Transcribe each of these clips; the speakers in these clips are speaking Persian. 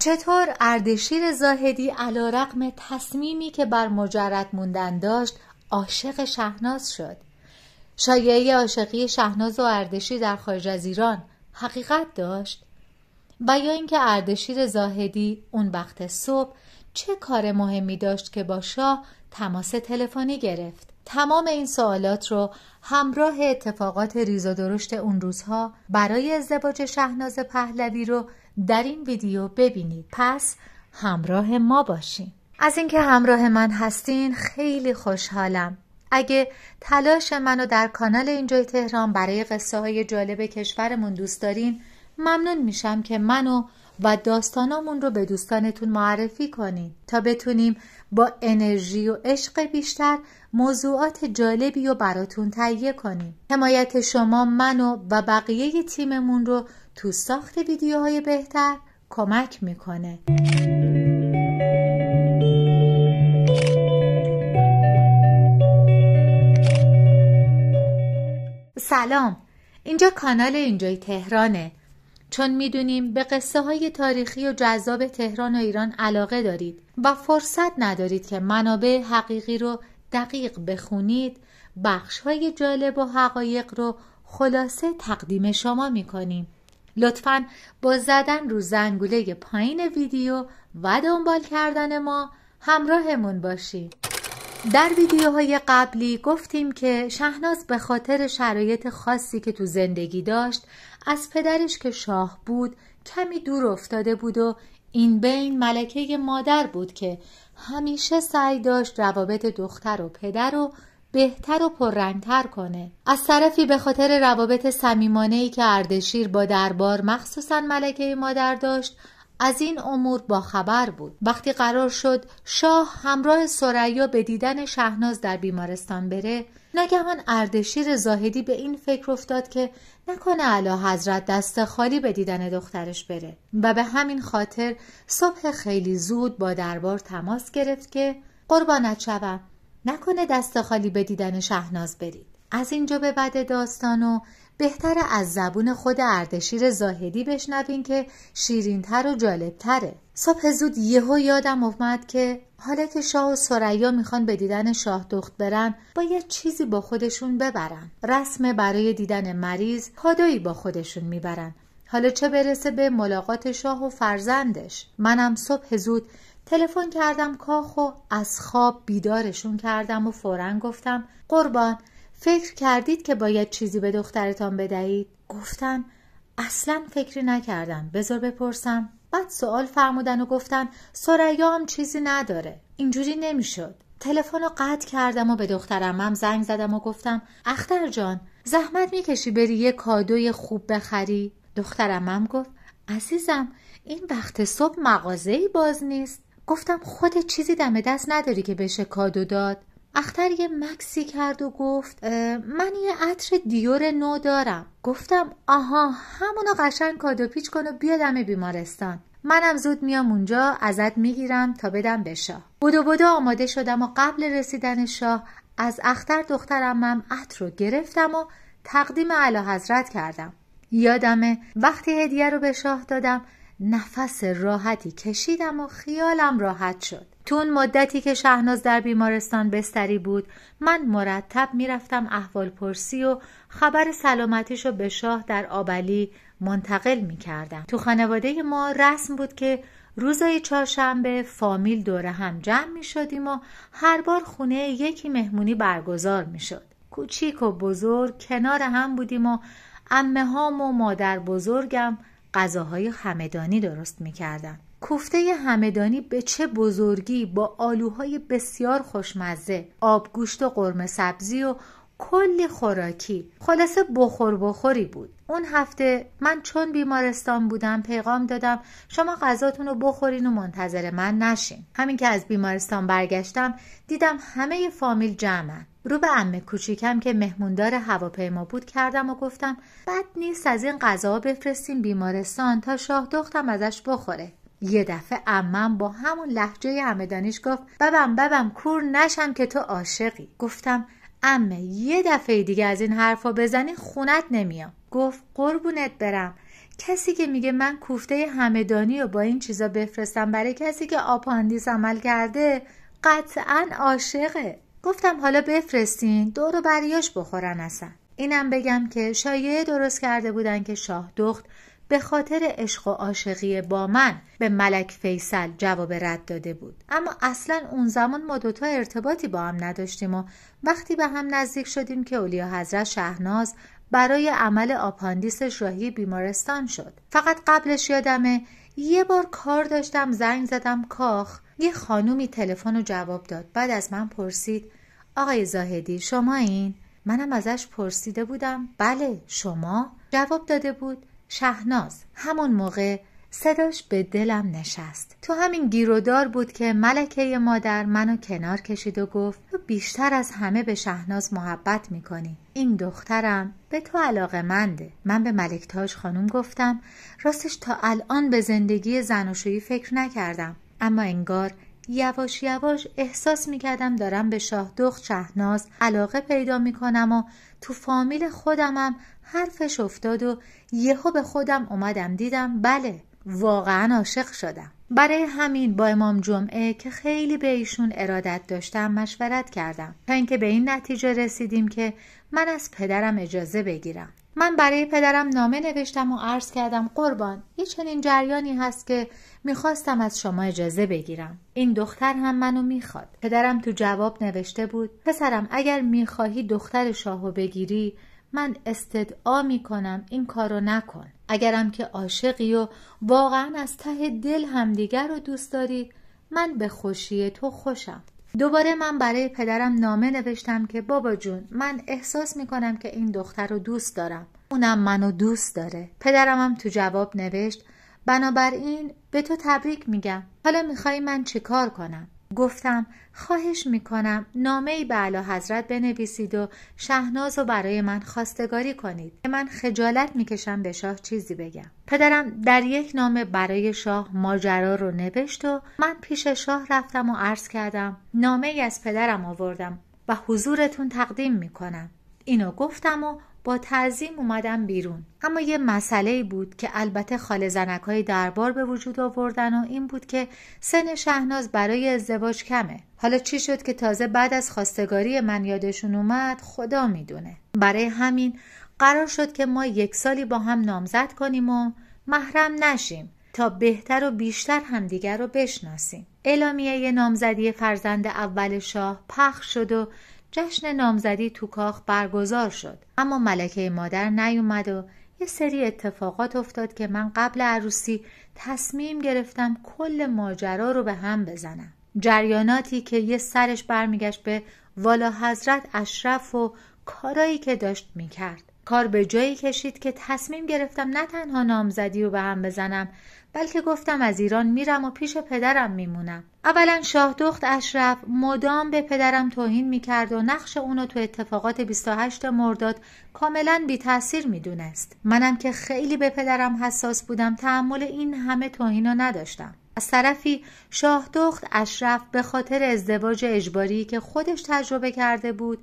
چطور اردشیر زاهدی علا رقم تصمیمی که بر مجرد موندن داشت عاشق شهناز شد شایعه عاشقی شهناز و اردشیر در خارج از ایران حقیقت داشت و یا اینکه اردشیر زاهدی اون وقت صبح چه کار مهمی داشت که با شاه تماس تلفنی گرفت تمام این سوالات رو همراه اتفاقات ریز و درشت اون روزها برای ازدواج شهناز پهلوی رو در این ویدیو ببینید پس همراه ما باشین از اینکه همراه من هستین خیلی خوشحالم اگه تلاش منو در کانال اینجای تهران برای قصه های جالب کشورمون دوست دارین ممنون میشم که منو و داستانامون رو به دوستانتون معرفی کنین تا بتونیم با انرژی و عشق بیشتر موضوعات جالبی رو براتون تهیه کنیم حمایت شما منو و بقیه تیممون رو تو ساخت ویدیوهای بهتر کمک میکنه سلام اینجا کانال اینجای تهرانه چون میدونیم به قصه های تاریخی و جذاب تهران و ایران علاقه دارید و فرصت ندارید که منابع حقیقی رو دقیق بخونید بخش های جالب و حقایق رو خلاصه تقدیم شما میکنیم لطفا با زدن رو زنگوله پایین ویدیو و دنبال کردن ما همراهمون باشید در ویدیوهای قبلی گفتیم که شهناز به خاطر شرایط خاصی که تو زندگی داشت از پدرش که شاه بود کمی دور افتاده بود و این بین ملکه مادر بود که همیشه سعی داشت روابط دختر و پدر رو بهتر و پررنگتر کنه از طرفی به خاطر روابط صمیمانه که اردشیر با دربار مخصوصا ملکه مادر داشت از این امور با خبر بود وقتی قرار شد شاه همراه سریا به دیدن شهناز در بیمارستان بره ناگهان اردشیر زاهدی به این فکر افتاد که نکنه علا حضرت دست خالی به دیدن دخترش بره و به همین خاطر صبح خیلی زود با دربار تماس گرفت که قربانت شوم نکنه دست خالی به دیدن شهناز برید از اینجا به بعد داستان و بهتره از زبون خود اردشیر زاهدی بشنوین که شیرینتر و تره. صبح زود یهو یادم اومد که حالا که شاه و سریا میخوان به دیدن شاه دخت برن باید چیزی با خودشون ببرن رسم برای دیدن مریض پادایی با خودشون میبرن حالا چه برسه به ملاقات شاه و فرزندش منم صبح زود تلفن کردم کاخ و از خواب بیدارشون کردم و فورا گفتم قربان فکر کردید که باید چیزی به دخترتان بدهید گفتن اصلا فکری نکردم بذار بپرسم بعد سوال فرمودن و گفتن سریا هم چیزی نداره اینجوری نمیشد تلفن رو قطع کردم و به دخترمم زنگ زدم و گفتم اختر جان زحمت میکشی بری یه کادوی خوب بخری دخترمم گفت عزیزم این وقت صبح مغازه باز نیست گفتم خود چیزی دم دست نداری که بشه کادو داد اختر یه مکسی کرد و گفت من یه عطر دیور نو دارم گفتم آها همونو قشنگ کادو پیچ کن و بیا دم بیمارستان منم زود میام اونجا ازت میگیرم تا بدم به شاه بودو بدو آماده شدم و قبل رسیدن شاه از اختر دخترمم عطر رو گرفتم و تقدیم اعلی حضرت کردم یادمه وقتی هدیه رو به شاه دادم نفس راحتی کشیدم و خیالم راحت شد تو اون مدتی که شهناز در بیمارستان بستری بود من مرتب میرفتم احوال پرسی و خبر سلامتیش رو به شاه در آبلی منتقل میکردم تو خانواده ما رسم بود که روزای چهارشنبه فامیل دوره هم جمع می شدیم و هر بار خونه یکی مهمونی برگزار می شد. کوچیک و بزرگ کنار هم بودیم و امه و مادر بزرگم غذاهای همدانی درست میکردن کوفته همدانی به چه بزرگی با آلوهای بسیار خوشمزه آبگوشت و قرمه سبزی و کلی خوراکی خلاصه بخور بخوری بود اون هفته من چون بیمارستان بودم پیغام دادم شما غذاتون رو بخورین و منتظر من نشین همین که از بیمارستان برگشتم دیدم همه فامیل جمعن رو به عمه کوچیکم که مهموندار هواپیما بود کردم و گفتم بد نیست از این غذا بفرستیم بیمارستان تا شاه دختم ازش بخوره یه دفعه امم با همون لحجه همدانیش گفت ببم ببم کور نشم که تو عاشقی گفتم امه یه دفعه دیگه از این حرفا بزنی خونت نمیام گفت قربونت برم کسی که میگه من کوفته همدانی و با این چیزا بفرستم برای کسی که آپاندیس عمل کرده قطعا عاشقه گفتم حالا بفرستین دور و بریاش بخورن اصلا اینم بگم که شایعه درست کرده بودن که شاه دخت به خاطر عشق و عاشقی با من به ملک فیصل جواب رد داده بود اما اصلا اون زمان ما دوتا ارتباطی با هم نداشتیم و وقتی به هم نزدیک شدیم که اولیا حضرت شهناز برای عمل آپاندیس راهی بیمارستان شد فقط قبلش یادمه یه بار کار داشتم زنگ زدم کاخ یه خانومی تلفن رو جواب داد بعد از من پرسید آقای زاهدی شما این؟ منم ازش پرسیده بودم بله شما؟ جواب داده بود شهناز همون موقع صداش به دلم نشست تو همین گیرودار بود که ملکه مادر منو کنار کشید و گفت تو بیشتر از همه به شهناز محبت میکنی این دخترم به تو علاقه منده من به ملکتاش خانم گفتم راستش تا الان به زندگی شویی فکر نکردم اما انگار یواش یواش احساس میکردم دارم به شاه دخت شهناز علاقه پیدا میکنم و تو فامیل خودمم حرفش افتاد و یهو به خودم اومدم دیدم بله واقعا عاشق شدم برای همین با امام جمعه که خیلی به ایشون ارادت داشتم مشورت کردم تا اینکه به این نتیجه رسیدیم که من از پدرم اجازه بگیرم من برای پدرم نامه نوشتم و عرض کردم قربان یه چنین جریانی هست که میخواستم از شما اجازه بگیرم این دختر هم منو میخواد پدرم تو جواب نوشته بود پسرم اگر میخواهی دختر شاهو بگیری من استدعا میکنم این کارو نکن اگرم که عاشقی و واقعا از ته دل همدیگر رو دوست داری من به خوشی تو خوشم دوباره من برای پدرم نامه نوشتم که بابا جون من احساس میکنم که این دختر رو دوست دارم اونم منو دوست داره پدرم هم تو جواب نوشت بنابراین به تو تبریک میگم حالا میخوای من چیکار کنم گفتم خواهش میکنم نامه ای به علا حضرت بنویسید و شهناز و برای من خواستگاری کنید من خجالت میکشم به شاه چیزی بگم پدرم در یک نامه برای شاه ماجرا رو نوشت و من پیش شاه رفتم و عرض کردم نامه ای از پدرم آوردم و حضورتون تقدیم میکنم اینو گفتم و با تعظیم اومدم بیرون اما یه مسئله بود که البته خال زنک های دربار به وجود آوردن و این بود که سن شهناز برای ازدواج کمه حالا چی شد که تازه بعد از خواستگاری من یادشون اومد خدا میدونه برای همین قرار شد که ما یک سالی با هم نامزد کنیم و محرم نشیم تا بهتر و بیشتر همدیگر رو بشناسیم اعلامیه نامزدی فرزند اول شاه پخش شد و جشن نامزدی تو کاخ برگزار شد اما ملکه مادر نیومد و یه سری اتفاقات افتاد که من قبل عروسی تصمیم گرفتم کل ماجرا رو به هم بزنم جریاناتی که یه سرش برمیگشت به والا حضرت اشرف و کارایی که داشت میکرد کار به جایی کشید که تصمیم گرفتم نه تنها نامزدی رو به هم بزنم بلکه گفتم از ایران میرم و پیش پدرم میمونم اولا شاه دخت اشرف مدام به پدرم توهین میکرد و نقش اونو تو اتفاقات 28 مرداد کاملا بی تاثیر میدونست منم که خیلی به پدرم حساس بودم تحمل این همه توهین رو نداشتم از طرفی شاه اشرف به خاطر ازدواج اجباری که خودش تجربه کرده بود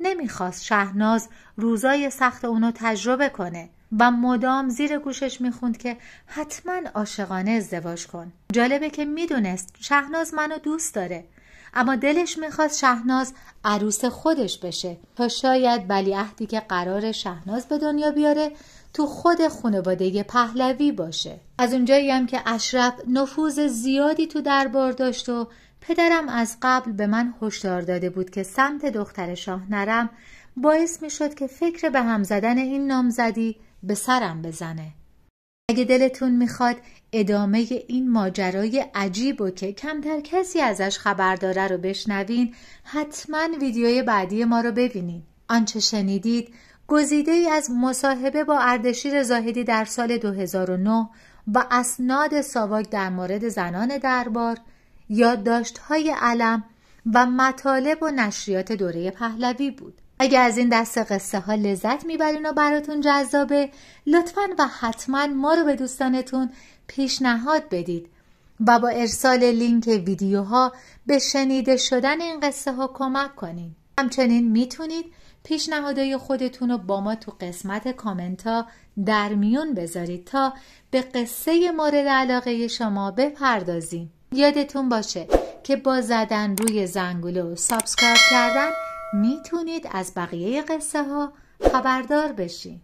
نمیخواست شهناز روزای سخت اونو تجربه کنه و مدام زیر گوشش میخوند که حتما عاشقانه ازدواج کن جالبه که میدونست شهناز منو دوست داره اما دلش میخواست شهناز عروس خودش بشه تا شاید بلی که قرار شهناز به دنیا بیاره تو خود خانواده پهلوی باشه از اونجایی هم که اشرف نفوذ زیادی تو دربار داشت و پدرم از قبل به من هشدار داده بود که سمت دختر شاه نرم باعث می شد که فکر به هم زدن این نامزدی به سرم بزنه. اگه دلتون میخواد ادامه این ماجرای عجیب و که کمتر کسی ازش خبر داره رو بشنوین حتما ویدیوی بعدی ما رو ببینین. آنچه شنیدید گزیده ای از مصاحبه با اردشیر زاهدی در سال 2009 و اسناد ساواک در مورد زنان دربار یادداشت‌های علم و مطالب و نشریات دوره پهلوی بود اگر از این دست قصه ها لذت میبرین و براتون جذابه لطفا و حتما ما رو به دوستانتون پیشنهاد بدید و با ارسال لینک ویدیوها به شنیده شدن این قصه ها کمک کنید همچنین میتونید پیشنهادهای خودتون رو با ما تو قسمت کامنت ها در میون بذارید تا به قصه مورد علاقه شما بپردازیم یادتون باشه که با زدن روی زنگوله و سابسکرایب کردن میتونید از بقیه قصه ها خبردار بشین